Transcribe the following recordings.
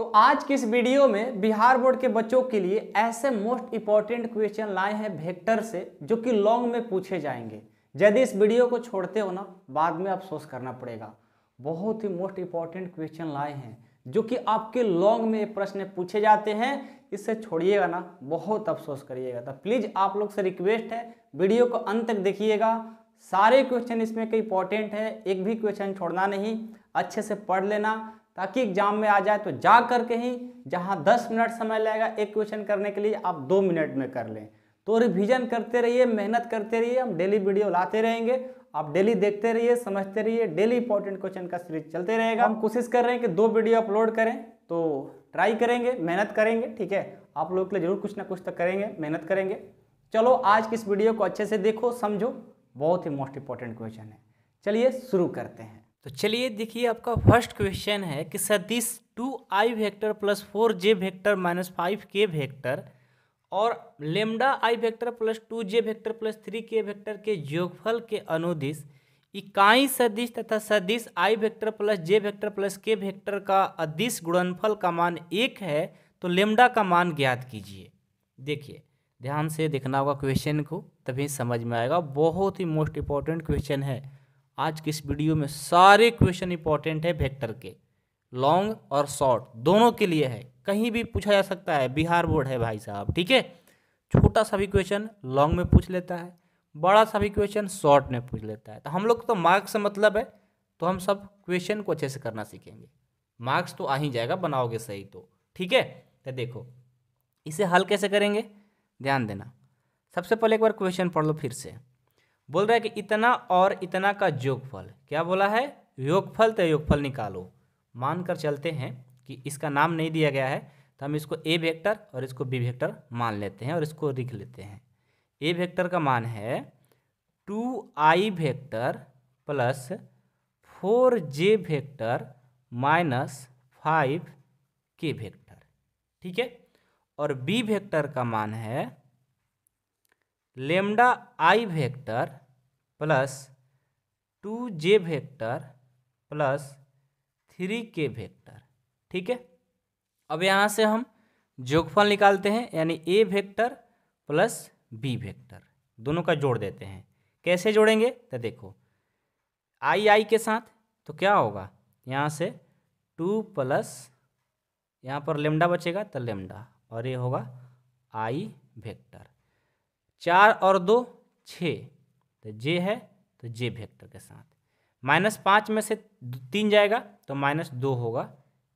तो आज की इस वीडियो में बिहार बोर्ड के बच्चों के लिए ऐसे मोस्ट इंपॉर्टेंट क्वेश्चन लाए हैं वेक्टर से जो कि लॉन्ग में पूछे जाएंगे यदि इस वीडियो को छोड़ते हो ना बाद में अफसोस करना पड़ेगा बहुत ही मोस्ट इंपॉर्टेंट क्वेश्चन लाए हैं जो कि आपके लॉन्ग में प्रश्न पूछे जाते हैं इससे छोड़िएगा ना बहुत अफसोस करिएगा तो प्लीज़ आप लोग से रिक्वेस्ट है वीडियो को अंत तक देखिएगा सारे क्वेश्चन इसमें के इंपॉर्टेंट है एक भी क्वेश्चन छोड़ना नहीं अच्छे से पढ़ लेना ताकि एग्जाम में आ जाए तो जा करके ही जहाँ दस मिनट समय लगेगा एक क्वेश्चन करने के लिए आप दो मिनट में कर लें तो रिविजन करते रहिए मेहनत करते रहिए हम डेली वीडियो लाते रहेंगे आप डेली देखते रहिए समझते रहिए डेली इंपॉर्टेंट क्वेश्चन का सीरीज चलते रहेगा हम कोशिश कर रहे हैं कि दो वीडियो अपलोड करें तो ट्राई करेंगे मेहनत करेंगे ठीक है आप लोगों के लिए जरूर कुछ ना कुछ तो करेंगे मेहनत करेंगे चलो आज की इस वीडियो को अच्छे से देखो समझो बहुत ही मोस्ट इंपॉर्टेंट क्वेश्चन है चलिए शुरू करते हैं तो चलिए देखिए आपका फर्स्ट क्वेश्चन है कि सदिश टू आई वेक्टर प्लस फोर जे वेक्टर माइनस फाइव के वेक्टर और लेमडा आई वेक्टर प्लस टू जे वेक्टर प्लस थ्री के वेक्टर के योगफल के अनुदिश इकाई सदिश तथा सदिश i vector plus j vector plus के वेक्टर का अदिश गुणनफल का मान एक है तो लेमडा का मान ज्ञात कीजिए देखिए ध्यान से देखना होगा क्वेश्चन को तभी समझ में आएगा बहुत ही मोस्ट इंपॉर्टेंट क्वेश्चन है आज के इस वीडियो में सारे क्वेश्चन इंपॉर्टेंट है वेक्टर के लॉन्ग और शॉर्ट दोनों के लिए है कहीं भी पूछा जा सकता है बिहार बोर्ड है भाई साहब ठीक है छोटा सा भी क्वेश्चन लॉन्ग में पूछ लेता है बड़ा सा भी क्वेश्चन शॉर्ट में पूछ लेता है तो हम लोग तो मार्क्स मतलब है तो हम सब क्वेश्चन को अच्छे से करना सीखेंगे मार्क्स तो आ ही जाएगा बनाओगे सही तो ठीक है तो देखो इसे हल कैसे करेंगे ध्यान देना सबसे पहले एक बार क्वेश्चन पढ़ लो फिर से बोल रहा है कि इतना और इतना का योगफल क्या बोला है योगफल तो योगफल निकालो मानकर चलते हैं कि इसका नाम नहीं दिया गया है तो हम इसको ए वेक्टर और इसको बी वेक्टर मान लेते हैं और इसको लिख लेते हैं ए वेक्टर का मान है टू आई वेक्टर प्लस फोर जे वेक्टर माइनस फाइव के वेक्टर ठीक है और बी वेक्टर का मान है लेमडा आई वेक्टर प्लस टू जे वेक्टर प्लस थ्री के वेक्टर ठीक है अब यहाँ से हम जोगफल निकालते हैं यानी A vector plus B vector दोनों का जोड़ देते हैं कैसे जोड़ेंगे तो देखो आई आई के साथ तो क्या होगा यहाँ से टू प्लस यहाँ पर लेमडा बचेगा तो लेमडा और ये होगा आई वेक्टर चार और दो छः तो जे है तो जे वेक्टर के साथ माइनस पाँच में से तीन जाएगा तो माइनस दो होगा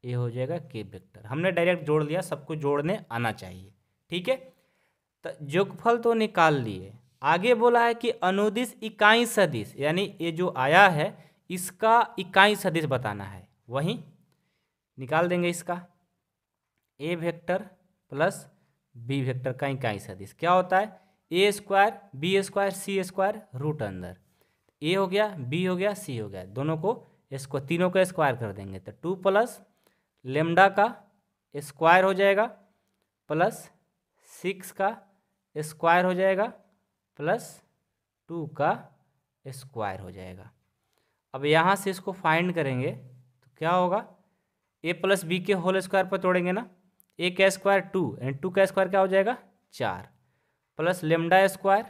ये हो जाएगा के वेक्टर हमने डायरेक्ट जोड़ लिया सबको जोड़ने आना चाहिए ठीक है तो जोगफल तो निकाल लिए आगे बोला है कि अनुदिश इकाई सदिश यानी ये जो आया है इसका इकाई सदिश बताना है वहीं निकाल देंगे इसका A vector plus B vector का इकाई सदिश क्या होता है A square B square C square root अंदर ए हो गया बी हो गया सी हो गया दोनों को इसको तीनों का स्क्वायर कर देंगे तो टू प्लस लेमडा का स्क्वायर हो जाएगा प्लस सिक्स का स्क्वायर हो जाएगा प्लस टू का स्क्वायर हो जाएगा अब यहाँ से इसको फाइंड करेंगे तो क्या होगा ए प्लस बी के होल स्क्वायर पर तोड़ेंगे ना ए का स्क्वायर टू एंड टू का स्क्वायर क्या हो जाएगा चार प्लस लेमडा स्क्वायर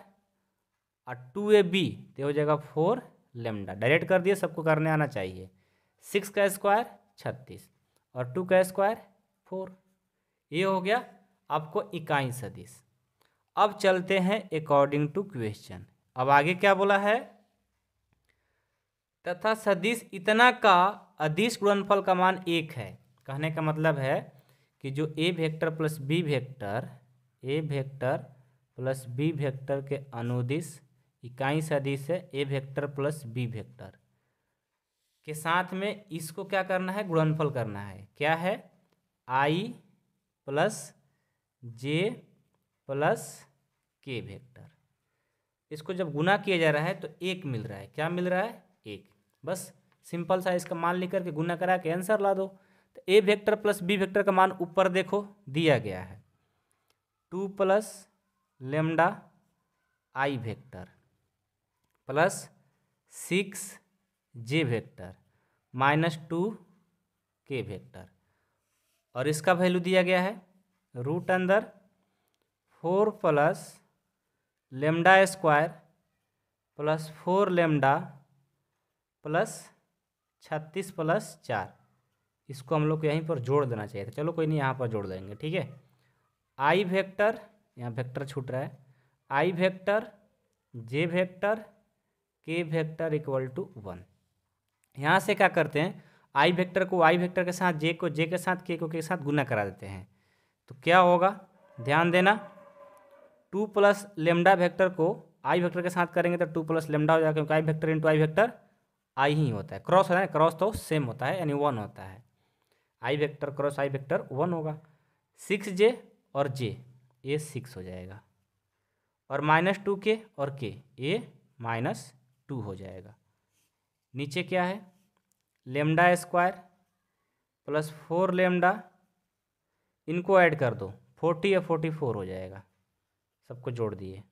और टू ए बी तो हो जाएगा फोर लेमडा डायरेक्ट कर दिए सबको करने आना चाहिए सिक्स का स्क्वायर छत्तीस और टू का स्क्वायर फोर ये हो गया आपको इकाई सदीस अब चलते हैं अकॉर्डिंग टू क्वेश्चन अब आगे क्या बोला है तथा सदिश इतना का अधिस गुणनफल का मान एक है कहने का मतलब है कि जो A vector plus B vector A vector plus B vector के अनुदिश इकाई सदिश है A vector plus B vector के साथ में इसको क्या करना है गुणनफल करना है क्या है आई प्लस जे प्लस के वेक्टर इसको जब गुना किया जा रहा है तो एक मिल रहा है क्या मिल रहा है एक बस सिंपल सा इसका मान लिख करके गुना करा के आंसर ला दो तो A vector plus B vector का मान ऊपर देखो दिया गया है टू प्लस लेमडा आई vector plus six J vector minus two K vector और इसका वैल्यू दिया गया है रूट अंदर four plus lambda square plus four lambda plus छत्तीस प्लस चार इसको हम लोग को यहीं पर जोड़ देना चाहिए था चलो कोई नहीं यहाँ पर जोड़ देंगे ठीक है आई वेक्टर यहाँ वेक्टर छूट रहा है I vector J vector K vector equal to one यहाँ से क्या करते हैं आई वेक्टर को आई वेक्टर के साथ जे को जे के साथ के को के साथ गुना करा देते हैं तो क्या होगा ध्यान देना टू प्लस लेमडा वेक्टर को आई वेक्टर के साथ करेंगे तो टू प्लस लेमडा हो जाएगा क्योंकि I vector into I vector I ही होता है क्रॉस होता है क्रॉस तो सेम होता है यानी वन होता है I vector cross I vector one होगा सिक्स जे और जे ए सिक्स हो जाएगा और माइनस टू के और के ए माइनस टू हो जाएगा नीचे क्या है lambda square plus four lambda इनको ऐड कर दो फोर्टी या फोर्टी फोर हो जाएगा सबको जोड़ दिए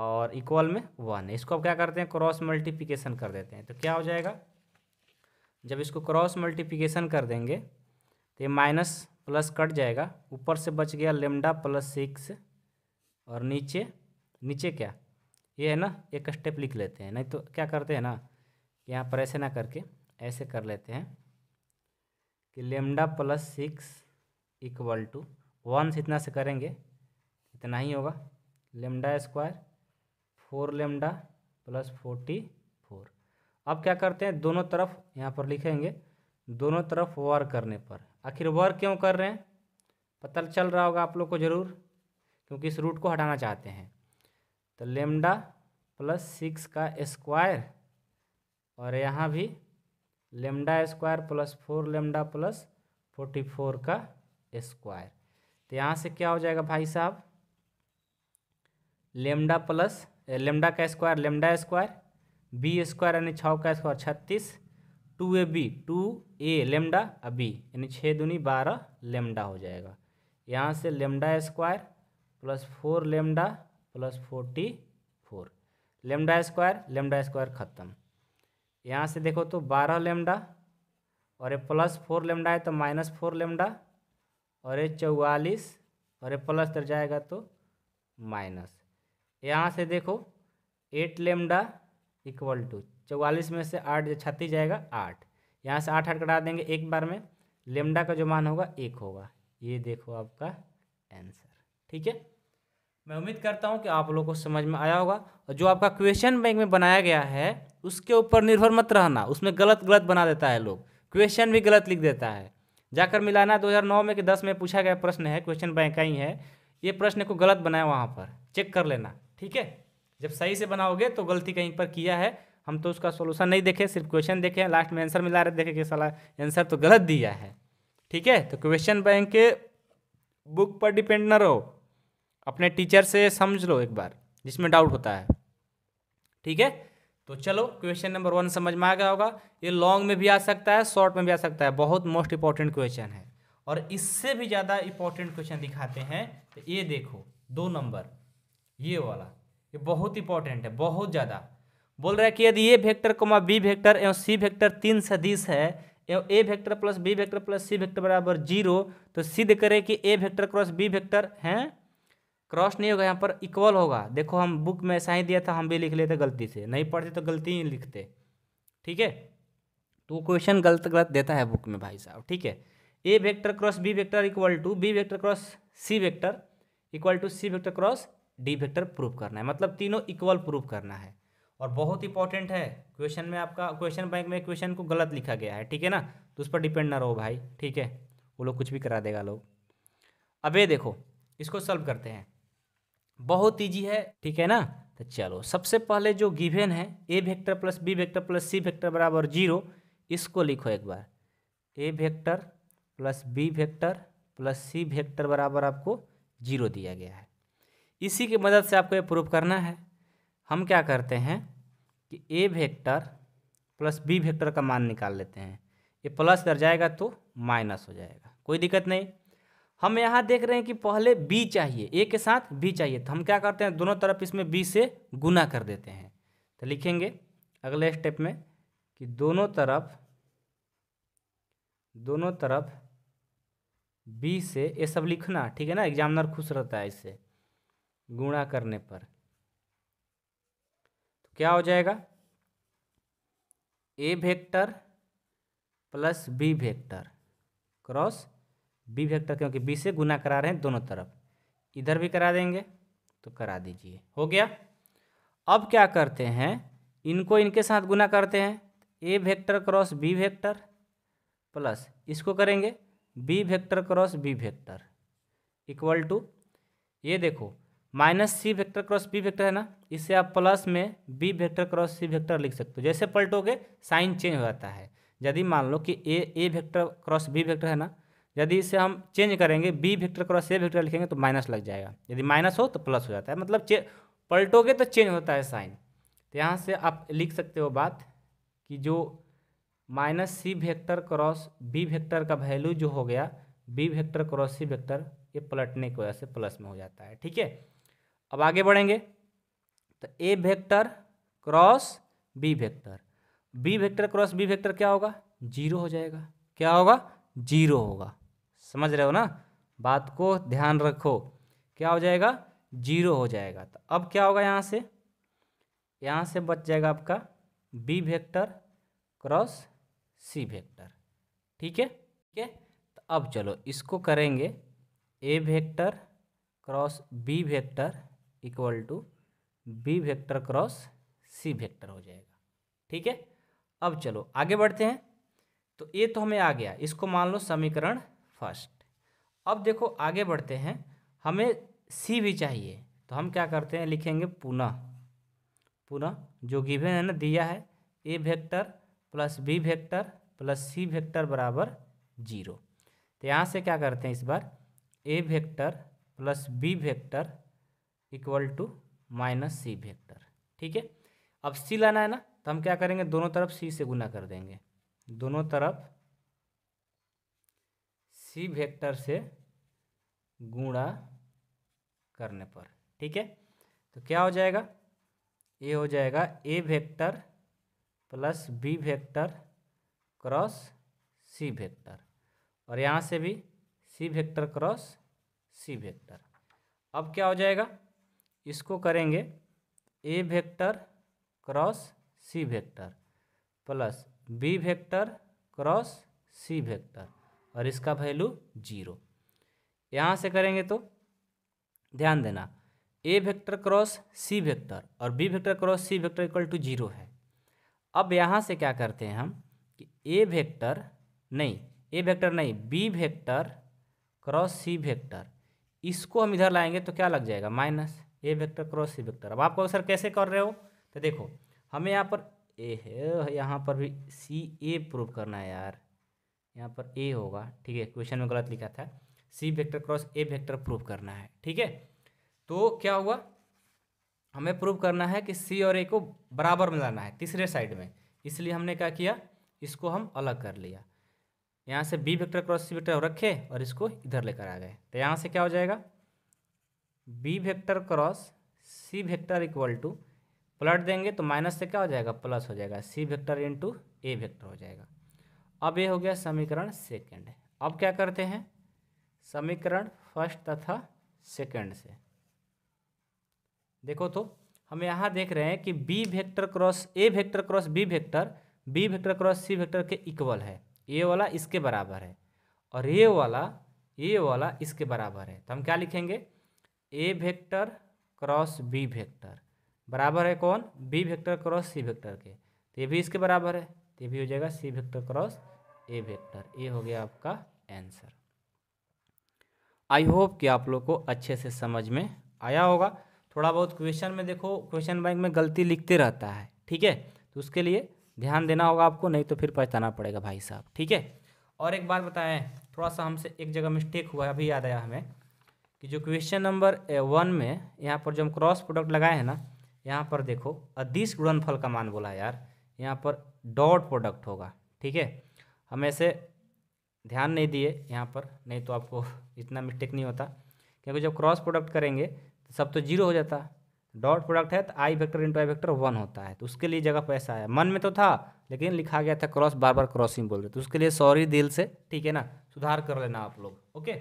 और इक्वल में वन है इसको अब क्या करते हैं क्रॉस मल्टीप्लिकेशन कर देते हैं तो क्या हो जाएगा जब इसको क्रॉस मल्टीप्लिकेशन कर देंगे तो ये माइनस प्लस कट जाएगा ऊपर से बच गया लेमडा प्लस सिक्स और नीचे नीचे क्या ये है ना एक स्टेप लिख लेते हैं नहीं तो क्या करते हैं ना यहाँ पर ऐसे ना करके ऐसे कर लेते हैं कि lambda plus six equal to one से इतना से करेंगे इतना ही होगा lambda square four lambda plus forty four अब क्या करते हैं दोनों तरफ यहाँ पर लिखेंगे दोनों तरफ वार करने पर आखिर वर्क क्यों कर रहे हैं पता चल रहा होगा आप लोग को ज़रूर क्योंकि इस रूट को हटाना चाहते हैं तो लेमडा प्लस सिक्स का स्क्वायर और यहाँ भी lambda square plus four lambda plus forty four का स्क्वायर तो यहाँ से क्या हो जाएगा भाई साहब लेमडा प्लस लेमडा का square lambda square B square यानी छः का स्क्वायर छत्तीस two A B two A lambda और बी यानी छः दूनी बारह लेमडा हो जाएगा यहाँ से lambda square plus four lambda plus forty four lambda square lambda square ख़त्म यहाँ से देखो तो बारह लेमडा और ये प्लस फोर लेमडा है तो माइनस फोर लेमडा और ये चौवालीस और ये प्लस तर जाएगा तो माइनस यहाँ से देखो एट लेमडा इक्वल टू चौवालीस में से आठ जो छत्तीस जाएगा आठ यहाँ से आठ आठ कटा देंगे एक बार में लेमडा का जो मान होगा एक होगा ये देखो आपका आंसर ठीक है मैं उम्मीद करता हूँ कि आप लोगों को समझ में आया होगा और जो आपका क्वेश्चन बैंक में बनाया गया है उसके ऊपर निर्भर मत रहना उसमें गलत गलत बना देता है लोग क्वेश्चन भी गलत लिख देता है जाकर मिलाना 2009 में कि 10 में पूछा गया प्रश्न है क्वेश्चन बैंक का ही है ये प्रश्न को गलत बनाया वहाँ पर चेक कर लेना ठीक है जब सही से बनाओगे तो गलती कहीं पर किया है हम तो उसका सोल्यूशन नहीं देखे सिर्फ क्वेश्चन देखे लास्ट में आंसर मिला रहे देखे कि सला आंसर तो गलत दिया है ठीक है तो क्वेश्चन बैंक के बुक पर डिपेंड ना रहो अपने टीचर से समझ लो एक बार जिसमें डाउट होता है ठीक है तो चलो क्वेश्चन नंबर वन समझ में आ गया होगा ये लॉन्ग में भी आ सकता है शॉर्ट में भी आ सकता है बहुत मोस्ट इंपॉर्टेंट क्वेश्चन है और इससे भी ज़्यादा इंपॉर्टेंट क्वेश्चन दिखाते हैं तो ये देखो दो नंबर ये वाला ये बहुत इंपॉर्टेंट है बहुत ज़्यादा बोल रहा है कि यदि A vector comma B vector एवं सी वेक्टर तीन सदिश है एवं A vector plus B vector plus C vector बराबर जीरो तो सिद्ध करें कि A vector cross B vector हैं क्रॉस नहीं होगा यहाँ पर इक्वल होगा देखो हम बुक में ऐसा ही दिया था हम भी लिख लेते गलती से नहीं पढ़ते तो गलती ही लिखते ठीक है तो क्वेश्चन गलत गलत देता है बुक में भाई साहब ठीक है A vector cross B vector equal to B vector cross C vector equal to C vector cross D vector proof करना है मतलब तीनों इक्वल प्रूफ करना है और बहुत इंपॉर्टेंट है क्वेश्चन में आपका क्वेश्चन बैंक में क्वेश्चन को गलत लिखा गया है ठीक है ना तो उस पर डिपेंड ना रहो भाई ठीक है वो लोग कुछ भी करा देगा लोग अब ये देखो इसको सॉल्व करते हैं बहुत ईजी है ठीक है ना तो चलो सबसे पहले जो गिवेन है A vector plus B vector plus C vector बराबर जीरो इसको लिखो एक बार A vector plus B vector plus C vector बराबर आपको जीरो दिया गया है इसी की मदद से आपको ये प्रूफ करना है हम क्या करते हैं कि A vector plus B vector का मान निकाल लेते हैं ये प्लस कर जाएगा तो माइनस हो जाएगा कोई दिक्कत नहीं हम यहाँ देख रहे हैं कि पहले बी चाहिए ए के साथ बी चाहिए तो हम क्या करते हैं दोनों तरफ इसमें बी से गुना कर देते हैं तो लिखेंगे अगले स्टेप में कि दोनों तरफ दोनों तरफ बी से ये सब लिखना ठीक है ना एग्जामिनर खुश रहता है इससे गुणा करने पर क्या हो जाएगा A vector plus B vector cross B vector क्योंकि बी से गुना करा रहे हैं दोनों तरफ इधर भी करा देंगे तो करा दीजिए हो गया अब क्या करते हैं इनको इनके साथ गुना करते हैं A vector cross B vector plus इसको करेंगे B vector cross B vector equal to ये देखो minus C vector cross B vector है ना इसे आप प्लस में B vector cross C vector लिख सकते हो जैसे पलटोगे साइन चेंज हो जाता है यदि मान लो कि A A vector cross B vector है ना यदि इसे हम चेंज करेंगे B vector cross A vector लिखेंगे तो माइनस लग जाएगा यदि माइनस हो तो प्लस हो जाता है मतलब पलटोगे तो चेंज होता है साइन तो यहाँ से आप लिख सकते हो बात कि जो minus C vector cross B vector का वैल्यू जो हो गया B vector cross C vector ये पलटने की वजह से प्लस में हो जाता है ठीक है अब आगे बढ़ेंगे तो A vector cross B vector B vector cross B vector क्या होगा जीरो हो जाएगा क्या होगा जीरो होगा समझ रहे हो ना बात को ध्यान रखो क्या हो जाएगा जीरो हो जाएगा तो अब क्या होगा यहाँ से यहाँ से बच जाएगा आपका B vector cross C vector ठीक है ठीक है तो अब चलो इसको करेंगे A vector cross B vector equal to B vector cross C vector हो जाएगा ठीक है अब चलो आगे बढ़ते हैं तो ये तो हमें आ गया इसको मान लो समीकरण फर्स्ट अब देखो आगे बढ़ते हैं हमें सी भी चाहिए तो हम क्या करते हैं लिखेंगे पुनः पुनः जो गिवेन है ना दिया है A vector plus B vector plus C vector बराबर जीरो तो यहाँ से क्या करते हैं इस बार A vector plus B vector equal to minus C vector ठीक है अब सी लाना है ना तो हम क्या करेंगे दोनों तरफ सी से गुना कर देंगे दोनों तरफ सी वेक्टर से गुणा करने पर ठीक है तो क्या हो जाएगा ये हो जाएगा A vector plus B vector cross C vector और यहाँ से भी C vector cross C vector अब क्या हो जाएगा इसको करेंगे A vector cross C vector plus B vector cross C vector और इसका वैल्यू जीरो यहाँ से करेंगे तो ध्यान देना A vector cross C vector और B vector cross C vector equal to zero है अब यहाँ से क्या करते हैं हम कि ए वेक्टर नहीं ए वेक्टर नहीं B vector cross C vector इसको हम इधर लाएंगे तो क्या लग जाएगा minus A vector cross C vector अब आपको सर कैसे कर रहे हो तो देखो हमें यहाँ पर ए है यहाँ पर भी सी ए प्रूव करना है यार यहाँ पर ए होगा ठीक है क्वेश्चन में गलत लिखा था C vector cross A vector prove करना है ठीक है तो क्या हुआ हमें प्रूव करना है कि सी और ए को बराबर में लाना है तीसरे साइड में इसलिए हमने क्या किया इसको हम अलग कर लिया यहाँ से B vector cross C vector रखे और इसको इधर लेकर आ गए तो यहाँ से क्या हो जाएगा B vector cross C vector equal to पलट देंगे तो माइनस से क्या हो जाएगा प्लस हो जाएगा C vector into A vector हो जाएगा अब ये हो गया समीकरण सेकेंड अब क्या करते हैं समीकरण फर्स्ट तथा सेकेंड से देखो तो हम यहाँ देख रहे हैं कि B vector cross A vector cross B vector B vector cross C vector के इक्वल है ए वाला इसके बराबर है और ये वाला ये वाला इसके बराबर है तो हम क्या लिखेंगे A vector cross B vector बराबर है कौन B vector cross C vector के तो ये भी इसके बराबर है तो ये भी हो जाएगा C vector cross A vector ये हो गया आपका आंसर आई होप कि आप लोग को अच्छे से समझ में आया होगा थोड़ा बहुत क्वेश्चन में देखो क्वेश्चन बैंक में गलती लिखते रहता है ठीक है तो उसके लिए ध्यान देना होगा आपको नहीं तो फिर पछताना पड़ेगा भाई साहब ठीक है और एक बात बताएं थोड़ा सा हमसे एक जगह मिस्टेक हुआ अभी याद आया हमें कि जो क्वेश्चन नंबर वन में यहाँ पर जो हम क्रॉस प्रोडक्ट लगाए हैं ना यहाँ पर देखो अधिस गुणनफल का मान बोला यार यहाँ पर डॉट प्रोडक्ट होगा ठीक है हम ऐसे ध्यान नहीं दिए यहाँ पर नहीं तो आपको इतना मिस्टेक नहीं होता क्योंकि जब क्रॉस प्रोडक्ट करेंगे तो सब तो जीरो हो जाता डॉट प्रोडक्ट है तो I vector into I vector one होता है तो उसके लिए जगह पर ऐसा है मन में तो था लेकिन लिखा गया था क्रॉस बार बार क्रॉसिंग बोल रहे तो उसके लिए सॉरी दिल से ठीक है ना सुधार कर लेना आप लोग ओके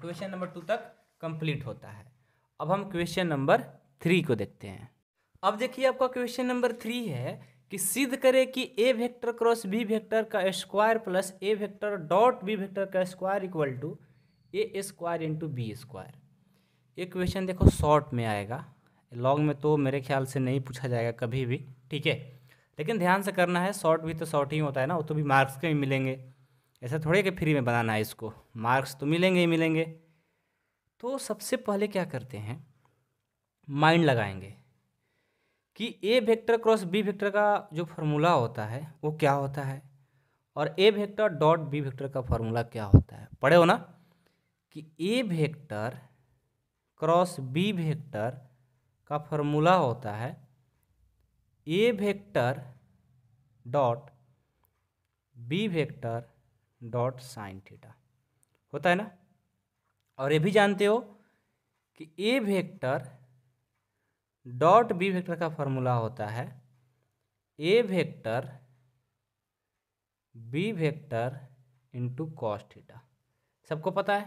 क्वेश्चन नंबर टू तक कंप्लीट होता है अब हम क्वेश्चन नंबर थ्री को देखते हैं अब देखिए आपका क्वेश्चन नंबर थ्री है कि सिद्ध करें कि A vector cross B vector का square plus A vector dot B vector का square equal to A square into B square ये क्वेश्चन देखो शॉर्ट में आएगा लॉन्ग में तो मेरे ख्याल से नहीं पूछा जाएगा कभी भी ठीक है लेकिन ध्यान से करना है शॉर्ट भी तो शॉर्ट ही होता है ना वो तो भी मार्क्स के भी मिलेंगे ऐसा थोड़े कि फ्री में बनाना है इसको मार्क्स तो मिलेंगे ही मिलेंगे तो सबसे पहले क्या करते हैं माइंड लगाएंगे कि A vector cross B vector का जो फार्मूला होता है वो क्या होता है और A vector dot B vector का फार्मूला क्या होता है पढ़े हो ना कि A vector cross B vector का फार्मूला होता है A vector dot B vector dot sine theta होता है ना और ये भी जानते हो कि A vector dot B vector का फॉर्मूला होता है A vector B vector into cos theta सबको पता है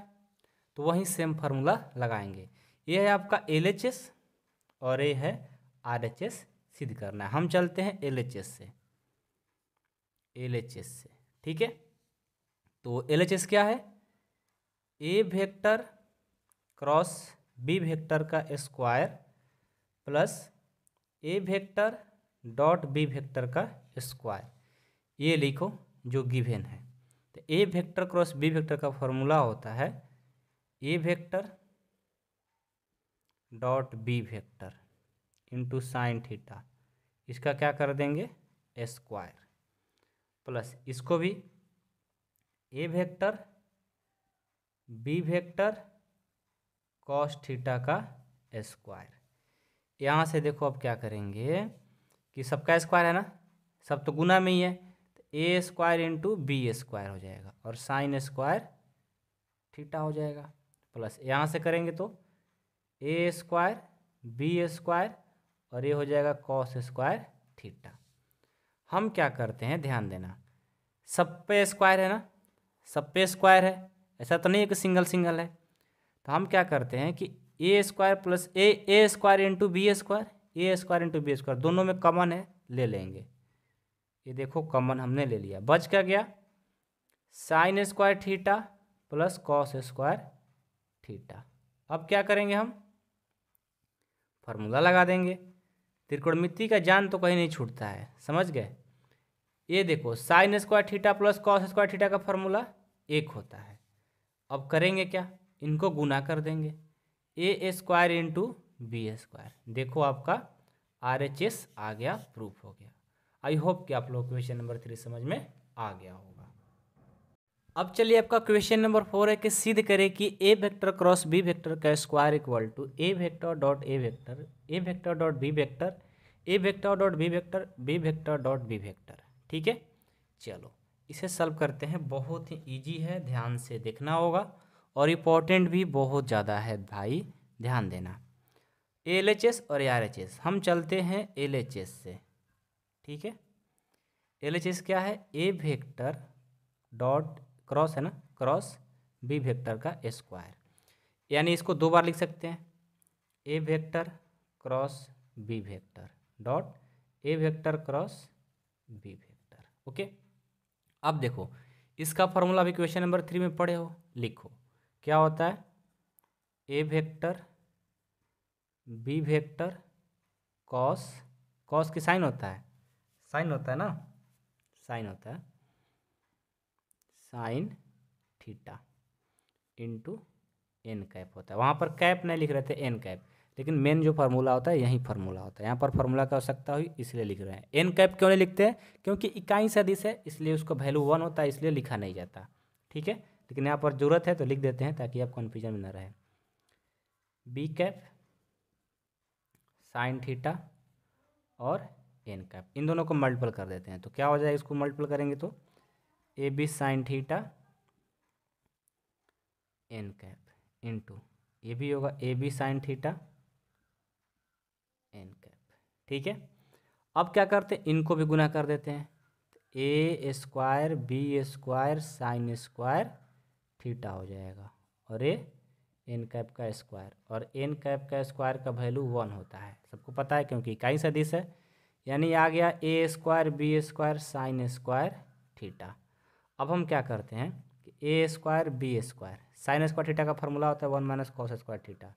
तो वहीं सेम फार्मूला लगाएंगे ये है आपका एल एच एस और ये है आर एच एस सिद्ध करना है हम चलते हैं एल एच एस से एल एच एस से ठीक है तो एल एच एस क्या है A vector cross B vector का square plus A vector dot B vector का स्क्वायर ये लिखो जो गिवेन है तो A vector cross B vector का फॉर्मूला होता है A vector dot B vector into sine theta इसका क्या कर देंगे स्क्वायर प्लस इसको भी A vector B vector cos theta का स्क्वायर यहाँ से देखो अब क्या करेंगे कि सबका स्क्वायर है ना सब तो गुना में ही है तो A square into B square हो जाएगा और साइन स्क्वायर थीटा हो जाएगा प्लस यहाँ से करेंगे तो ए स्क्वायर बी स्क्वायर और ये हो जाएगा कॉस स्क्वायर थीटा हम क्या करते हैं ध्यान देना सब पे स्क्वायर है ना सब पे स्क्वायर है ऐसा तो नहीं है कि सिंगल सिंगल है तो हम क्या करते हैं कि A square plus A A square into B square A square into B square दोनों में कॉमन है ले लेंगे ये देखो कॉमन हमने ले लिया बच क्या गया sine square theta plus cos square theta अब क्या करेंगे हम फार्मूला लगा देंगे त्रिकोणमिति का जान तो कहीं नहीं छूटता है समझ गए ये देखो sine square theta plus cos square theta का फार्मूला एक होता है अब करेंगे क्या इनको गुना कर देंगे A square into B square देखो आपका आर एच एस आ गया प्रूफ हो गया आई होप कि आप लोग क्वेश्चन नंबर थ्री समझ में आ गया होगा अब चलिए आपका क्वेश्चन नंबर फोर है कि सिद्ध करें कि A vector cross B vector का square equal to A vector dot A vector A vector dot B vector A vector dot B vector B vector dot B vector ठीक है चलो इसे सल्व करते हैं बहुत ही ईजी है ध्यान से देखना होगा और इम्पोर्टेंट भी बहुत ज़्यादा है भाई ध्यान देना एल एच एस और ए आर एच एस हम चलते हैं एल एच एस से ठीक है एल एच एस क्या है ए वेक्टर डॉट क्रॉस है ना क्रॉस बी वेक्टर का स्क्वायर यानी इसको दो बार लिख सकते हैं A vector cross B vector dot A vector cross B vector okay अब देखो इसका फॉर्मूला भी क्वेश्चन नंबर थ्री में पढ़े हो लिखो क्या होता है A vector B vector cos cos की साइन होता है साइन होता है ना साइन होता है sine theta into N cap होता है वहाँ पर कैप नहीं लिख रहे थे एन कैप लेकिन मेन जो फार्मूला होता है यही फार्मूला होता है यहाँ पर फार्मूला की आवश्यकता हुई इसलिए लिख रहे हैं एन कैप क्यों नहीं लिखते हैं क्योंकि इकाई सदिश है इसलिए उसका वैल्यू वन होता है इसलिए लिखा नहीं जाता ठीक है लेकिन यहाँ पर ज़रूरत है तो लिख देते हैं ताकि आप कन्फ्यूजन में न रहे बी कैप साइन थीटा और एन कैप इन दोनों को मल्टीपल कर देते हैं तो क्या हो जाएगा इसको मल्टीपल करेंगे तो A B sine theta N cap to ये भी होगा A B sine theta N cap ठीक है अब क्या करते हैं इनको भी गुना कर देते हैं A square B square sine square theta हो जाएगा और ए एन कैप का स्क्वायर और एन कैप का स्क्वायर का वैल्यू वन होता है सबको पता है क्योंकि इकाई सदिश है यानी आ गया A square B square sine square theta अब हम क्या करते हैं कि A square B square sine square theta का फॉर्मूला होता है one minus cos square theta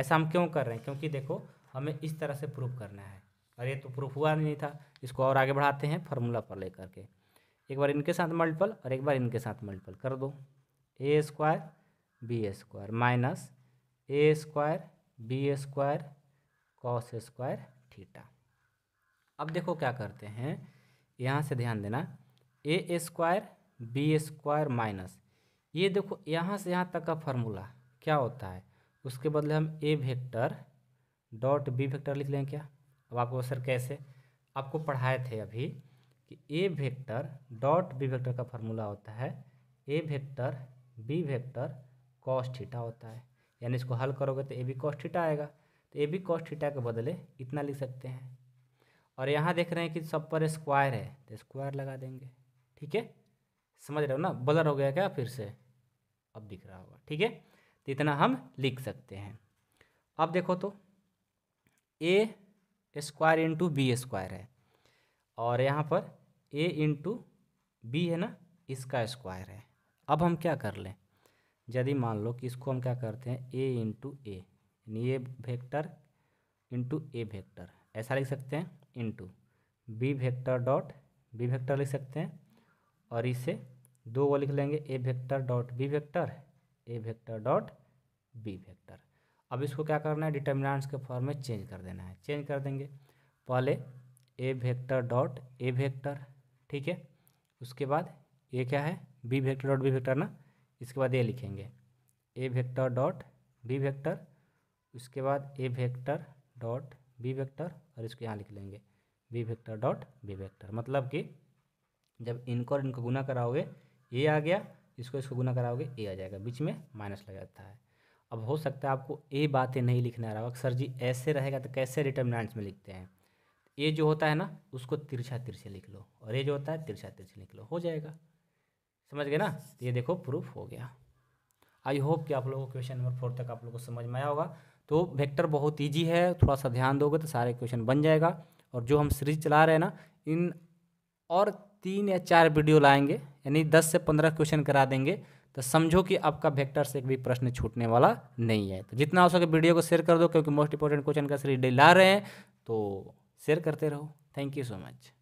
ऐसा हम क्यों कर रहे हैं क्योंकि देखो हमें इस तरह से प्रूफ करना है और ये तो प्रूफ हुआ नहीं था इसको और आगे बढ़ाते हैं फार्मूला पर लेकर के एक बार इनके साथ मल्टीपल और एक बार इनके साथ मल्टीपल कर दो A square B square minus A square B square cos square theta अब देखो क्या करते हैं यहाँ से ध्यान देना A square B square minus ये देखो यहाँ से यहाँ तक का फार्मूला क्या होता है उसके बदले हम A vector dot B vector लिख लें क्या अब आपको सर कैसे आपको पढ़ाए थे अभी कि A vector dot B vector का फार्मूला होता है A vector B vector cos theta होता है यानी इसको हल करोगे तो ए बी कॉस थीटा आएगा तो ए बी कॉस थीटा के बदले इतना लिख सकते हैं और यहाँ देख रहे हैं कि सब पर स्क्वायर है तो स्क्वायर लगा देंगे ठीक है समझ रहे हो ना बलर हो गया क्या फिर से अब दिख रहा होगा ठीक है तो इतना हम लिख सकते हैं अब देखो तो A square into B square है और यहाँ पर ए इंटू बी है ना इसका स्क्वायर है अब हम क्या कर लें यदि मान लो कि इसको हम क्या करते हैं ए इंटू ए यानी A vector into A vector ऐसा लिख सकते हैं into B vector dot B vector लिख सकते हैं और इसे दो वो लिख लेंगे A vector dot B vector A vector dot B vector अब इसको क्या करना है डिटर्मिनाट्स के फॉर्म में चेंज कर देना है चेंज कर देंगे पहले A vector dot A vector ठीक है उसके बाद ये क्या है B vector dot B vector ना इसके बाद ये लिखेंगे A vector dot B vector उसके बाद A vector dot B vector और इसको यहाँ लिख लेंगे B vector dot B vector मतलब कि जब इनको और इनको गुना कराओगे ये आ गया इसको इसको गुना कराओगे ए आ जाएगा बीच में माइनस लग जाता है अब हो सकता है आपको ए बातें नहीं लिखने आ रहा सर जी ऐसे रहेगा तो कैसे डिटर्मिनेंट्स में लिखते हैं ए जो होता है ना उसको तिरछा तिरछे लिख लो और ए जो होता है तिरछा तिरछे लिख लो हो जाएगा समझ गए ना तो ये देखो प्रूफ हो गया आई होप कि आप लोगों को क्वेश्चन नंबर फोर तक आप लोगों को समझ में आया होगा तो वेक्टर बहुत ईजी है थोड़ा सा ध्यान दोगे तो सारे क्वेश्चन बन जाएगा और जो हम सीरीज चला रहे हैं ना इन और तीन या चार वीडियो लाएंगे यानी दस से पंद्रह क्वेश्चन करा देंगे तो समझो कि आपका वेक्टर से एक भी प्रश्न छूटने वाला नहीं है तो जितना हो सके वीडियो को शेयर कर दो क्योंकि मोस्ट इंपॉर्टेंट क्वेश्चन का सीरीज डे ला रहे हैं तो शेयर करते रहो थैंक यू सो मच